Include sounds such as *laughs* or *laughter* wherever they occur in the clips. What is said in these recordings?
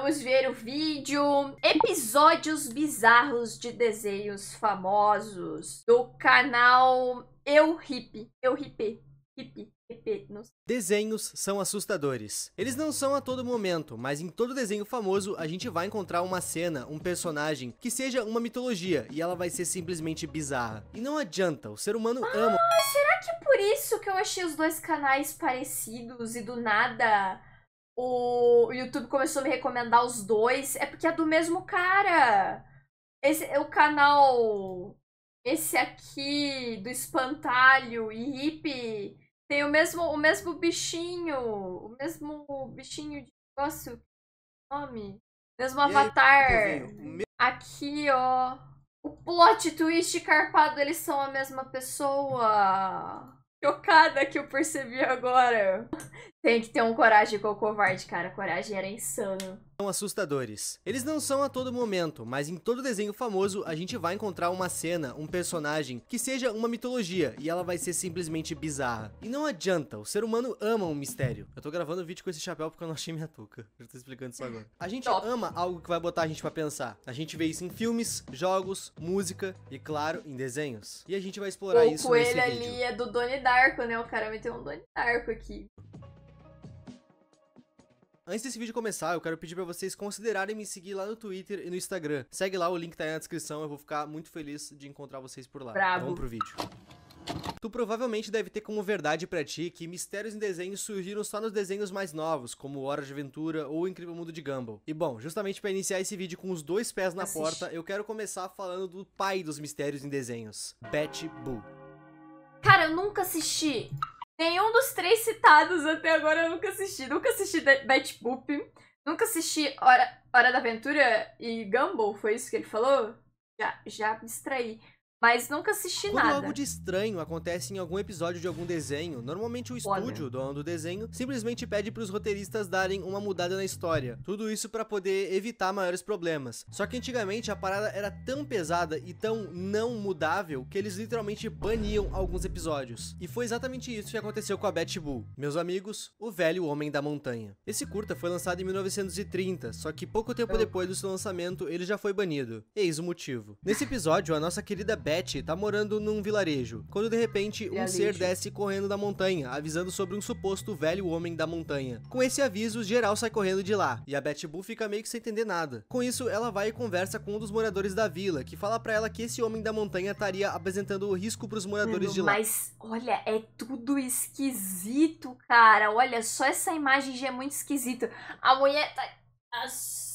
Vamos ver o vídeo. Episódios bizarros de desenhos famosos do canal Eu Hip. Eu Hippie. Hippie. Desenhos são assustadores. Eles não são a todo momento, mas em todo desenho famoso a gente vai encontrar uma cena, um personagem que seja uma mitologia e ela vai ser simplesmente bizarra. E não adianta, o ser humano ama. Ah, será que é por isso que eu achei os dois canais parecidos e do nada o YouTube começou a me recomendar os dois, é porque é do mesmo cara. Esse é o canal. Esse aqui do espantalho e hippie tem o mesmo, o mesmo bichinho. O mesmo bichinho de negócio. Nome? Mesmo e avatar. Aí, aqui, ó. O plot twist carpado, eles são a mesma pessoa. Chocada que eu percebi agora. Tem que ter um coragem o covarde, cara. Coragem era insano. São assustadores. Eles não são a todo momento, mas em todo desenho famoso a gente vai encontrar uma cena, um personagem, que seja uma mitologia, e ela vai ser simplesmente bizarra. E não adianta, o ser humano ama um mistério. Eu tô gravando o vídeo com esse chapéu porque eu não achei minha touca. Eu tô explicando isso agora. A gente Top. ama algo que vai botar a gente pra pensar. A gente vê isso em filmes, jogos, música e, claro, em desenhos. E a gente vai explorar o isso nesse vídeo. O coelho ali é do Donnie Darko, né? O cara meteu um Donnie Darko aqui. Antes desse vídeo começar, eu quero pedir para vocês considerarem me seguir lá no Twitter e no Instagram. Segue lá, o link tá aí na descrição, eu vou ficar muito feliz de encontrar vocês por lá. Bravo. Vamos pro vídeo. Tu provavelmente deve ter como verdade para ti que mistérios em desenhos surgiram só nos desenhos mais novos, como Hora de Aventura ou O Incrível Mundo de Gumball. E bom, justamente para iniciar esse vídeo com os dois pés na Assiste. porta, eu quero começar falando do pai dos mistérios em desenhos, Betty Boo. Cara, eu nunca assisti. Nenhum dos três citados até agora eu nunca assisti. Nunca assisti Bat Boop. Nunca assisti Hora, Hora da Aventura e Gumball, foi isso que ele falou? Já, já distraí. Mas nunca assisti Quando nada. Quando algo de estranho acontece em algum episódio de algum desenho, normalmente o estúdio, Olha. dono do desenho, simplesmente pede para os roteiristas darem uma mudada na história. Tudo isso para poder evitar maiores problemas. Só que antigamente a parada era tão pesada e tão não mudável que eles literalmente baniam alguns episódios. E foi exatamente isso que aconteceu com a Betty Boo. Meus amigos, o velho homem da montanha. Esse curta foi lançado em 1930, só que pouco tempo depois do seu lançamento ele já foi banido. Eis o motivo. Nesse episódio, a nossa querida Betty Beth tá morando num vilarejo, quando de repente um Vilarejo. ser desce correndo da montanha, avisando sobre um suposto velho homem da montanha. Com esse aviso, geral sai correndo de lá, e a Betty Boo fica meio que sem entender nada. Com isso, ela vai e conversa com um dos moradores da vila, que fala pra ela que esse homem da montanha estaria apresentando o risco pros moradores Mano, de lá. Mas, olha, é tudo esquisito, cara. Olha, só essa imagem já é muito esquisita. A mulher tá assim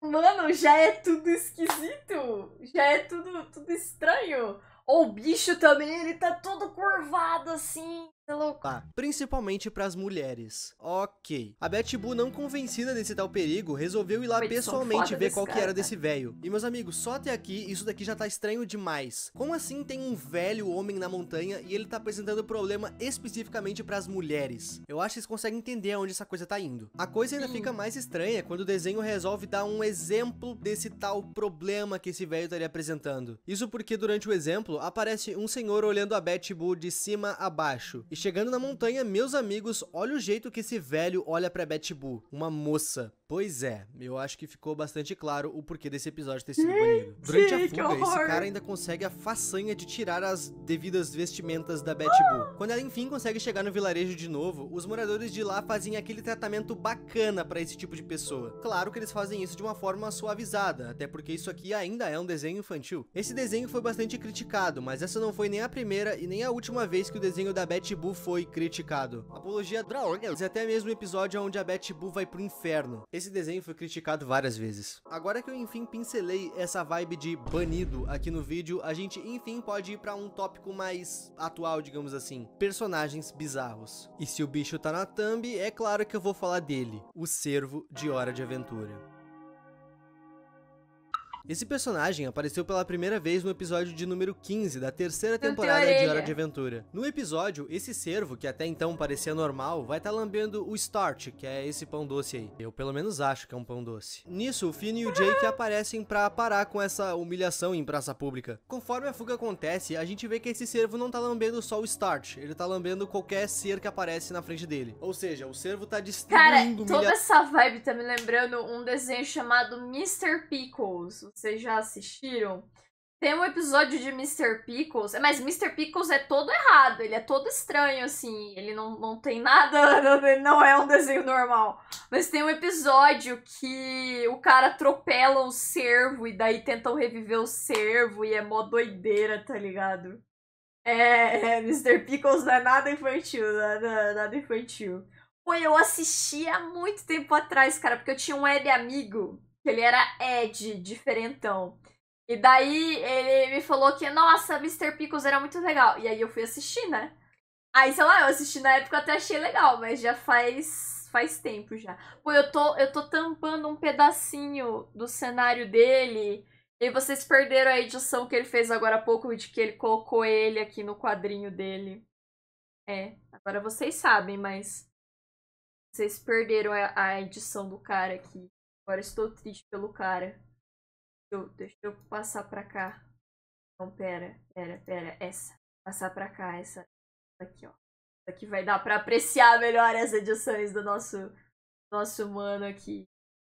Mano, já é tudo esquisito. Já é tudo, tudo estranho. o bicho também, ele tá todo curvado assim é louco. Tá. Principalmente para as mulheres. Ok. A Betty Boo, não convencida desse tal perigo, resolveu ir lá Eles pessoalmente ver qual cara, que era né? desse velho. E meus amigos, só até aqui, isso daqui já tá estranho demais. Como assim tem um velho homem na montanha e ele tá apresentando problema especificamente para as mulheres? Eu acho que vocês conseguem entender aonde essa coisa tá indo. A coisa ainda Sim. fica mais estranha quando o desenho resolve dar um exemplo desse tal problema que esse velho estaria apresentando. Isso porque durante o exemplo aparece um senhor olhando a Betty Boo de cima a baixo e chegando na montanha, meus amigos, olha o jeito que esse velho olha pra Boo, uma moça. Pois é, eu acho que ficou bastante claro o porquê desse episódio ter sido banido. Durante a fuga, esse cara ainda consegue a façanha de tirar as devidas vestimentas da Betty Boo. Quando ela enfim consegue chegar no vilarejo de novo, os moradores de lá fazem aquele tratamento bacana para esse tipo de pessoa. Claro que eles fazem isso de uma forma suavizada, até porque isso aqui ainda é um desenho infantil. Esse desenho foi bastante criticado, mas essa não foi nem a primeira e nem a última vez que o desenho da Betty Boo foi criticado. Apologia drogas e é até mesmo o episódio onde a Betty Boo vai pro inferno. Esse desenho foi criticado várias vezes. Agora que eu enfim pincelei essa vibe de banido aqui no vídeo, a gente enfim pode ir pra um tópico mais atual, digamos assim. Personagens bizarros. E se o bicho tá na thumb, é claro que eu vou falar dele. O Servo de Hora de Aventura. Esse personagem apareceu pela primeira vez no episódio de número 15 da terceira temporada de Hora de Aventura. No episódio, esse servo que até então parecia normal, vai estar tá lambendo o Starch, que é esse pão doce aí. Eu pelo menos acho que é um pão doce. Nisso, o Finn e o Jake aparecem pra parar com essa humilhação em praça pública. Conforme a fuga acontece, a gente vê que esse servo não tá lambendo só o Starch, ele tá lambendo qualquer ser que aparece na frente dele. Ou seja, o servo tá distribuindo... Cara, toda humilha... essa vibe tá me lembrando um desenho chamado Mr. Pickles. Vocês já assistiram? Tem um episódio de Mr. Pickles, é, mas Mr. Pickles é todo errado, ele é todo estranho, assim, ele não, não tem nada, *laughs* não, não é um desenho normal. Mas tem um episódio que o cara atropela um servo e daí tentam reviver o servo e é mó doideira, tá ligado? É, é Mr. Pickles não é nada infantil, é nada, nada infantil. Pô, eu assisti há muito tempo atrás, cara, porque eu tinha um web amigo ele era Ed, diferentão. E daí ele me falou que, nossa, Mr. Pickles era muito legal. E aí eu fui assistir, né? Aí, sei lá, eu assisti na época até achei legal, mas já faz faz tempo já. Pô, eu tô, eu tô tampando um pedacinho do cenário dele. E vocês perderam a edição que ele fez agora há pouco, de que ele colocou ele aqui no quadrinho dele. É, agora vocês sabem, mas vocês perderam a edição do cara aqui. Agora estou triste pelo cara. Deixa eu, deixa eu passar pra cá. Não, pera, pera, pera. Essa. Passar pra cá, essa. Aqui, ó. Aqui vai dar pra apreciar melhor as edições do nosso, nosso mano aqui.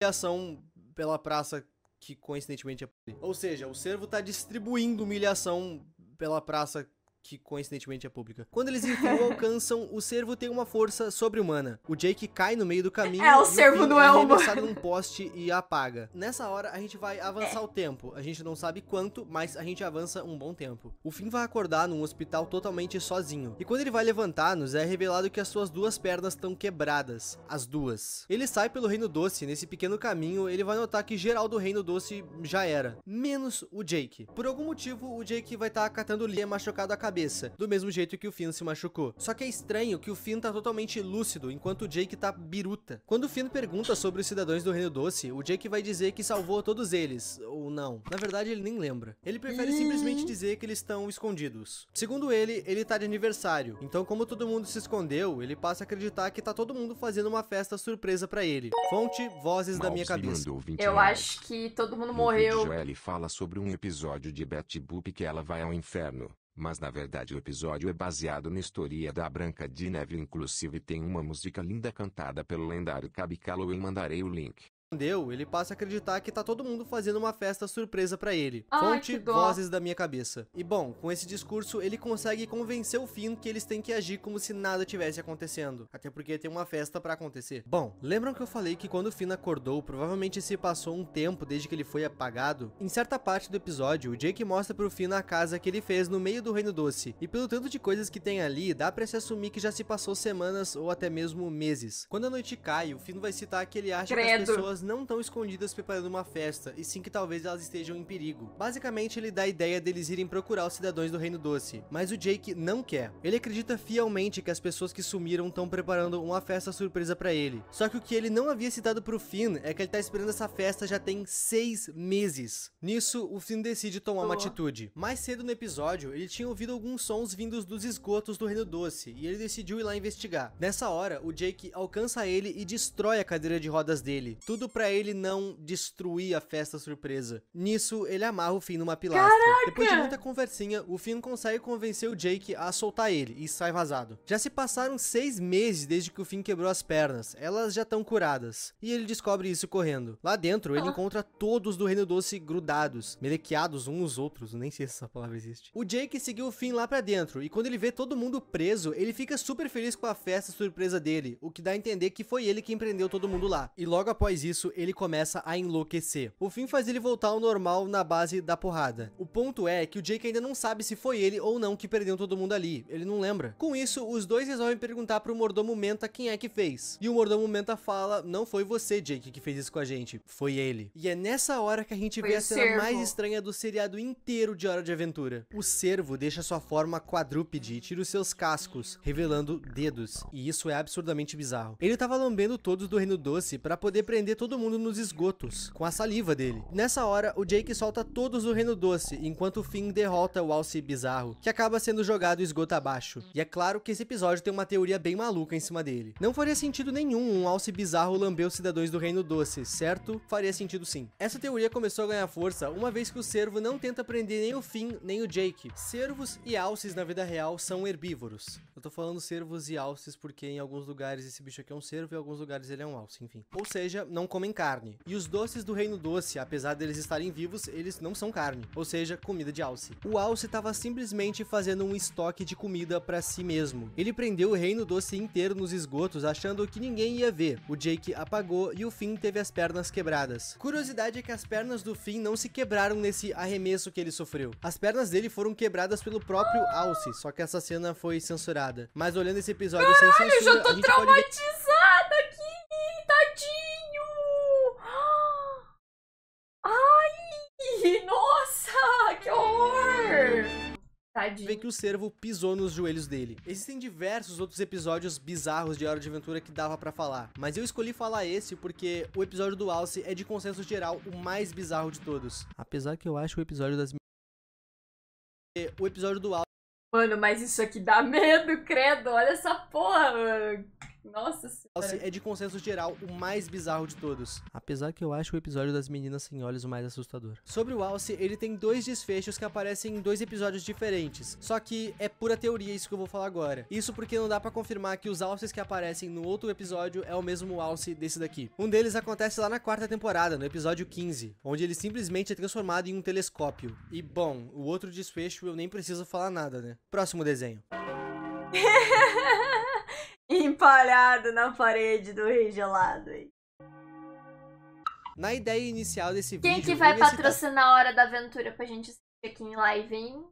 Humilhação pela praça que coincidentemente é. Ou seja, o servo tá distribuindo humilhação pela praça que coincidentemente é pública. Quando eles enfim *laughs* alcançam, o servo tem uma força sobre-humana. O Jake cai no meio do caminho. É, o servo não é, é humano. É num poste e apaga. Nessa hora, a gente vai avançar é. o tempo. A gente não sabe quanto, mas a gente avança um bom tempo. O Finn vai acordar num hospital totalmente sozinho. E quando ele vai levantar, nos é revelado que as suas duas pernas estão quebradas. As duas. Ele sai pelo Reino Doce. Nesse pequeno caminho, ele vai notar que geral do Reino Doce já era. Menos o Jake. Por algum motivo, o Jake vai estar tá catando Lia machucado a cabeça cabeça, do mesmo jeito que o Finn se machucou. Só que é estranho que o Finn tá totalmente lúcido, enquanto o Jake tá biruta. Quando o Finn pergunta sobre os cidadãos do Reino Doce, o Jake vai dizer que salvou todos eles, ou não. Na verdade, ele nem lembra. Ele prefere simplesmente dizer que eles estão escondidos. Segundo ele, ele tá de aniversário, então como todo mundo se escondeu, ele passa a acreditar que tá todo mundo fazendo uma festa surpresa pra ele. Fonte, vozes da minha cabeça. Eu acho que todo mundo morreu. Joel fala sobre um episódio de Betty Boop que ela vai ao inferno. Mas na verdade o episódio é baseado na história da Branca de Neve inclusive tem uma música linda cantada pelo lendário Cab Calloway mandarei o link respondeu, ele passa a acreditar que tá todo mundo fazendo uma festa surpresa para ele. Ai, Fonte, vozes da minha cabeça. E bom, com esse discurso, ele consegue convencer o Finn que eles têm que agir como se nada tivesse acontecendo. Até porque tem uma festa para acontecer. Bom, lembram que eu falei que quando o Finn acordou, provavelmente se passou um tempo desde que ele foi apagado? Em certa parte do episódio, o Jake mostra pro Finn a casa que ele fez no meio do Reino Doce. E pelo tanto de coisas que tem ali, dá pra se assumir que já se passou semanas ou até mesmo meses. Quando a noite cai, o Finn vai citar que ele acha Credo. que as pessoas elas não estão escondidas preparando uma festa, e sim que talvez elas estejam em perigo. Basicamente, ele dá a ideia deles irem procurar os cidadãos do Reino Doce, mas o Jake não quer. Ele acredita fielmente que as pessoas que sumiram estão preparando uma festa surpresa para ele. Só que o que ele não havia citado pro Finn é que ele tá esperando essa festa já tem seis meses. Nisso, o Finn decide tomar uma oh. atitude. Mais cedo no episódio, ele tinha ouvido alguns sons vindos dos esgotos do Reino Doce, e ele decidiu ir lá investigar. Nessa hora, o Jake alcança ele e destrói a cadeira de rodas dele. Tudo tudo para ele não destruir a festa surpresa. Nisso, ele amarra o Finn numa pilastra. Caraca! Depois de muita conversinha, o Finn consegue convencer o Jake a soltar ele e sai vazado. Já se passaram seis meses desde que o Finn quebrou as pernas. Elas já estão curadas. E ele descobre isso correndo. Lá dentro, ele ah. encontra todos do Reino Doce grudados, melequeados uns os outros. Nem sei se essa palavra existe. O Jake seguiu o Finn lá pra dentro, e quando ele vê todo mundo preso, ele fica super feliz com a festa surpresa dele, o que dá a entender que foi ele quem prendeu todo mundo lá. E logo após isso, isso ele começa a enlouquecer. O fim faz ele voltar ao normal na base da porrada. O ponto é que o Jake ainda não sabe se foi ele ou não que perdeu todo mundo ali, ele não lembra. Com isso, os dois resolvem perguntar pro mordomo Menta quem é que fez. E o mordomo Menta fala, não foi você, Jake, que fez isso com a gente, foi ele. E é nessa hora que a gente foi vê a cena servo. mais estranha do seriado inteiro de Hora de Aventura. O servo deixa sua forma quadrúpede e tira os seus cascos, revelando dedos. E isso é absurdamente bizarro. Ele tava lambendo todos do Reino Doce para poder prender todo todo mundo nos esgotos, com a saliva dele. Nessa hora, o Jake solta todos do Reino Doce, enquanto o Finn derrota o Alce Bizarro, que acaba sendo jogado esgoto abaixo. E é claro que esse episódio tem uma teoria bem maluca em cima dele. Não faria sentido nenhum um Alce Bizarro lamber os cidadãos do Reino Doce, certo? Faria sentido sim. Essa teoria começou a ganhar força uma vez que o Servo não tenta prender nem o Finn nem o Jake. Servos e alces na vida real são herbívoros. Eu tô falando servos e alces porque em alguns lugares esse bicho aqui é um servo e em alguns lugares ele é um alce, enfim. Ou seja, não comem carne. E os doces do Reino Doce, apesar deles estarem vivos, eles não são carne, ou seja, comida de alce. O alce estava simplesmente fazendo um estoque de comida para si mesmo. Ele prendeu o Reino Doce inteiro nos esgotos, achando que ninguém ia ver. O Jake apagou e o Finn teve as pernas quebradas. Curiosidade é que as pernas do Finn não se quebraram nesse arremesso que ele sofreu. As pernas dele foram quebradas pelo próprio alce, só que essa cena foi censurada. Mas olhando esse episódio Caralho, sem censura, eu já tô traumatizado. vê que o servo pisou nos joelhos dele. Existem diversos outros episódios bizarros de Hora de Aventura que dava para falar, mas eu escolhi falar esse porque o episódio do Alce é de consenso geral o mais bizarro de todos. Apesar que eu acho o episódio das o episódio do Alce Mano, mas isso aqui dá medo, credo. Olha essa porra, mano. Nossa senhora. É de consenso geral o mais bizarro de todos. Apesar que eu acho o episódio das meninas sem olhos o mais assustador. Sobre o Alce, ele tem dois desfechos que aparecem em dois episódios diferentes. Só que é pura teoria isso que eu vou falar agora. Isso porque não dá para confirmar que os Alces que aparecem no outro episódio é o mesmo Alce desse daqui. Um deles acontece lá na quarta temporada, no episódio 15, onde ele simplesmente é transformado em um telescópio. E bom, o outro desfecho eu nem preciso falar nada, né? Próximo desenho. *laughs* empalhado na parede do rei gelado, hein? Na ideia inicial desse Quem vídeo. Quem que vai patrocinar a hora da aventura pra gente assistir aqui em live, hein?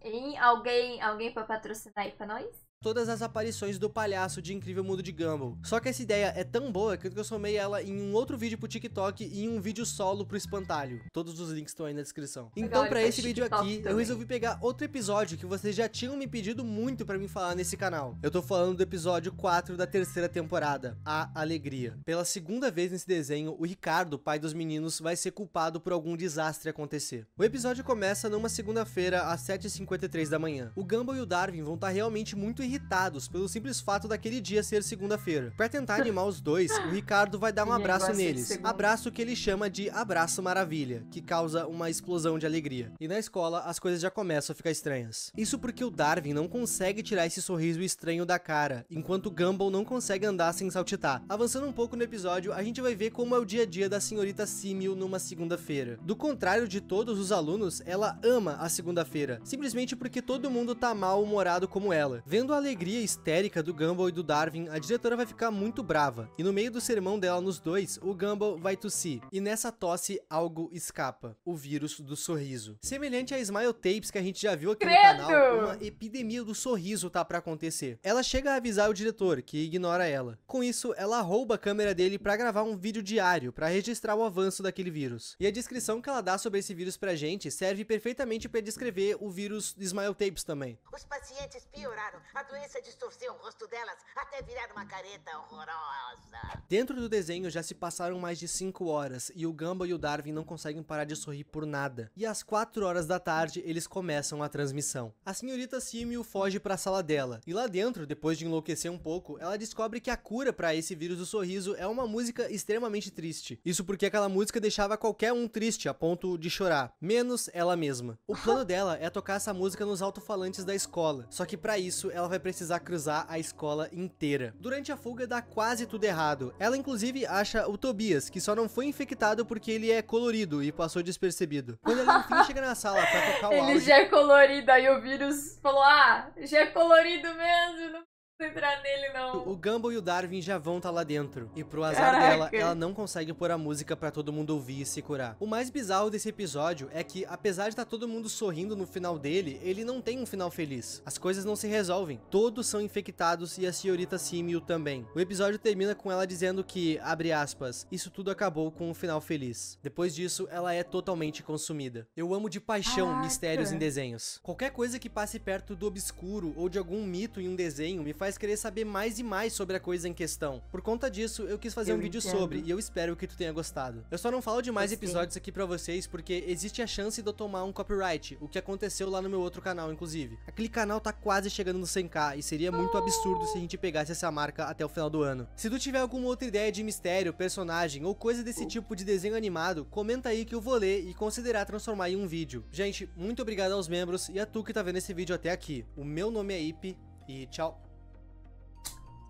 hein? Alguém, alguém pra patrocinar aí pra nós? todas as aparições do palhaço de Incrível Mundo de Gumball. Só que essa ideia é tão boa que eu somei ela em um outro vídeo pro TikTok e em um vídeo solo pro Espantalho. Todos os links estão aí na descrição. Legal, então para tá esse vídeo aqui, também. eu resolvi pegar outro episódio que vocês já tinham me pedido muito para mim falar nesse canal. Eu tô falando do episódio 4 da terceira temporada, A Alegria. Pela segunda vez nesse desenho, o Ricardo, pai dos meninos, vai ser culpado por algum desastre acontecer. O episódio começa numa segunda-feira às 7h53 da manhã. O Gumball e o Darwin vão estar tá realmente muito irritados irritados pelo simples fato daquele dia ser segunda-feira. Para tentar *laughs* animar os dois, o Ricardo vai dar um abraço neles. Abraço que ele chama de abraço maravilha, que causa uma explosão de alegria. E na escola, as coisas já começam a ficar estranhas. Isso porque o Darwin não consegue tirar esse sorriso estranho da cara, enquanto Gumball não consegue andar sem saltitar. Avançando um pouco no episódio, a gente vai ver como é o dia a dia da senhorita Simil numa segunda-feira. Do contrário de todos os alunos, ela ama a segunda-feira, simplesmente porque todo mundo tá mal-humorado como ela. Vendo a alegria histérica do Gumball e do Darwin, a diretora vai ficar muito brava, e no meio do sermão dela nos dois, o Gumball vai tossir, e nessa tosse algo escapa, o vírus do sorriso. Semelhante a Smile Tapes que a gente já viu aqui Credo! no canal, uma epidemia do sorriso tá pra acontecer. Ela chega a avisar o diretor, que ignora ela. Com isso, ela rouba a câmera dele pra gravar um vídeo diário, pra registrar o avanço daquele vírus. E a descrição que ela dá sobre esse vírus pra gente serve perfeitamente pra descrever o vírus Smile Tapes também. Os pacientes pioraram, a doença é distorceu o rosto delas até virar uma careta horrorosa. Dentro do desenho já se passaram mais de 5 horas e o Gumball e o Darwin não conseguem parar de sorrir por nada. E às 4 horas da tarde eles começam a transmissão. A senhorita Simio foge para a sala dela e lá dentro, depois de enlouquecer um pouco, ela descobre que a cura para esse vírus do sorriso é uma música extremamente triste. Isso porque aquela música deixava qualquer um triste a ponto de chorar, menos ela mesma. O plano *laughs* dela é tocar essa música nos alto-falantes da escola, só que para isso ela vai precisar cruzar a escola inteira. Durante a fuga dá quase tudo errado. Ela inclusive acha o Tobias, que só não foi infectado porque ele é colorido e passou despercebido. Quando ele enfim *laughs* chega na sala pra tocar o ele Ele já é colorido, aí o vírus falou, ah, já é colorido mesmo, não entrar nele, não. O Gumball e o Darwin já vão estar tá lá dentro. E pro azar Caraca. dela, ela não consegue pôr a música para todo mundo ouvir e se curar. O mais bizarro desse episódio é que, apesar de estar tá todo mundo sorrindo no final dele, ele não tem um final feliz. As coisas não se resolvem. Todos são infectados e a senhorita Simio também. O episódio termina com ela dizendo que, abre aspas, isso tudo acabou com um final feliz. Depois disso, ela é totalmente consumida. Eu amo de paixão Caraca. mistérios em desenhos. Qualquer coisa que passe perto do obscuro ou de algum mito em um desenho me faz querer saber mais e mais sobre a coisa em questão. Por conta disso, eu quis fazer eu um vídeo sobre e eu espero que tu tenha gostado. Eu só não falo de mais eu episódios sei. aqui para vocês porque existe a chance de eu tomar um copyright, o que aconteceu lá no meu outro canal, inclusive. Aquele canal tá quase chegando no 100k e seria muito absurdo se a gente pegasse essa marca até o final do ano. Se tu tiver alguma outra ideia de mistério, personagem ou coisa desse tipo de desenho animado, comenta aí que eu vou ler e considerar transformar em um vídeo. Gente, muito obrigado aos membros e a tu que tá vendo esse vídeo até aqui. O meu nome é Ipe e tchau!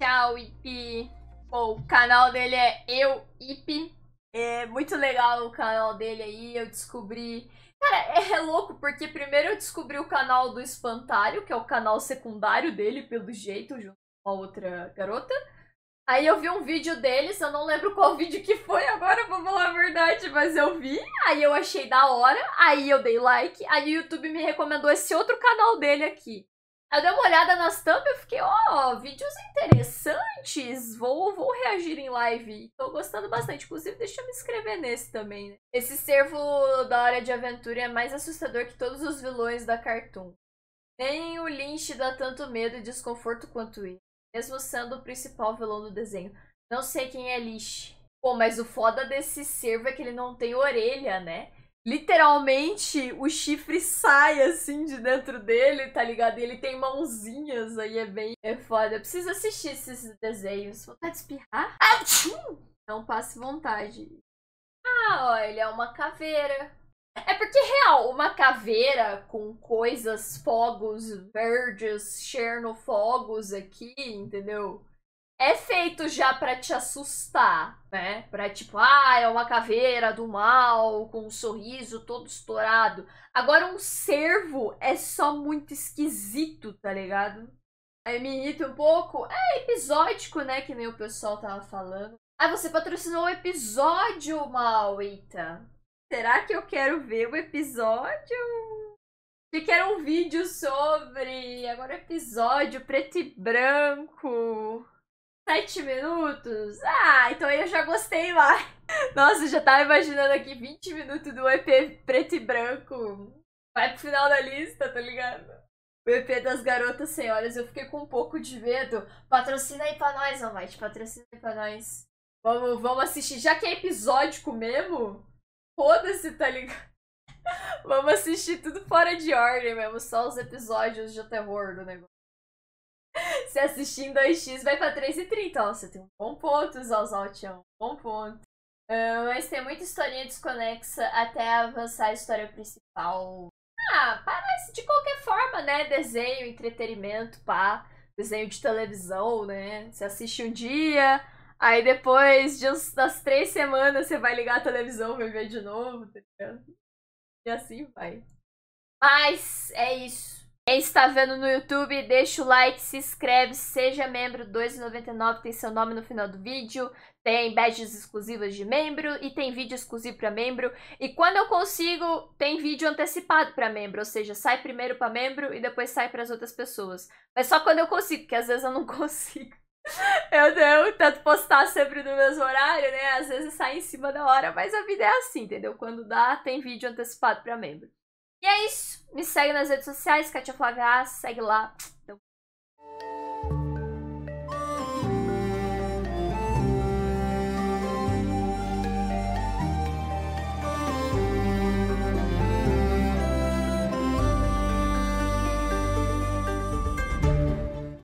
tchau, Ip. Bom, o canal dele é Eu, Ip. É muito legal o canal dele aí, eu descobri... Cara, é louco, porque primeiro eu descobri o canal do Espantalho, que é o canal secundário dele, pelo jeito, junto com a outra garota. Aí eu vi um vídeo deles, eu não lembro qual *laughs* vídeo que foi agora, vou falar a verdade, mas eu vi, aí eu achei da hora, aí eu dei like, aí o YouTube me recomendou esse outro canal dele aqui. Eu dei uma olhada nas thumb e fiquei, ó, oh, vídeos interessantes. Vou, vou reagir em live. Tô gostando bastante. Inclusive, deixa eu me inscrever nesse também, né? Esse servo da área de aventura é mais assustador que todos os vilões da Cartoon. Nem o Lynch dá tanto medo e desconforto quanto ele, mesmo sendo o principal vilão do desenho. Não sei quem é Lynch. Pô, mas o foda desse servo é que ele não tem orelha, né? literalmente o chifre sai assim de dentro dele, tá ligado? E ele tem mãozinhas aí, é bem é foda. Eu preciso assistir esses desenhos. Vontade de espirrar? Não passe vontade. Ah, ó, ele é uma caveira. É porque, real, uma caveira com coisas, fogos verdes, chernofogos aqui, entendeu? é feito já para te assustar, né? Pra tipo, ah, é uma caveira do mal, com um sorriso todo estourado. Agora, um cervo é só muito esquisito, tá ligado? Aí me irrita um pouco. É episódico, né? Que nem o pessoal tava falando. Ah, você patrocinou o um episódio, Mauita. Será que eu quero ver o episódio? Achei que era um vídeo sobre. Agora é episódio preto e branco sete minutos? Ah, então eu já gostei lá *laughs* Nossa, já tava imaginando aqui 20 minutos do EP preto e branco. Vai pro final da lista, tá ligado? O EP das Garotas Senhoras, eu fiquei com um pouco de medo. Patrocina aí pra nós, vai patrocina aí pra nós. Vamos, vamos assistir, já que é episódico mesmo, foda-se, tá ligado? *laughs* vamos assistir tudo fora de ordem mesmo, só os episódios de terror do negócio. *laughs* Se assistir em 2x, vai pra e Ó, você tem um bom ponto, Zalzal bom ponto. Uh, mas tem muita historinha desconexa até avançar a história principal. Ah, parece de qualquer forma, né? Desenho, entretenimento, pá. Desenho de televisão, né? Você assiste um dia, aí depois de uns, das três semanas você vai ligar a televisão e ver de novo, tá ligado? E assim vai. Mas é isso. Quem é está vendo no YouTube, deixa o like, se inscreve, seja membro, 2,99 tem seu nome no final do vídeo, tem badges exclusivas de membro e tem vídeo exclusivo para membro. E quando eu consigo, tem vídeo antecipado para membro, ou seja, sai primeiro para membro e depois sai para as outras pessoas. Mas só quando eu consigo, porque às vezes eu não *laughs* consigo. Eu, eu tento postar sempre no mesmo horário, né? Às vezes sai em cima da hora, mas a vida é assim, entendeu? Quando dá, tem vídeo antecipado para membro. E é isso. Me segue nas redes sociais, Katia Flaviar, segue lá.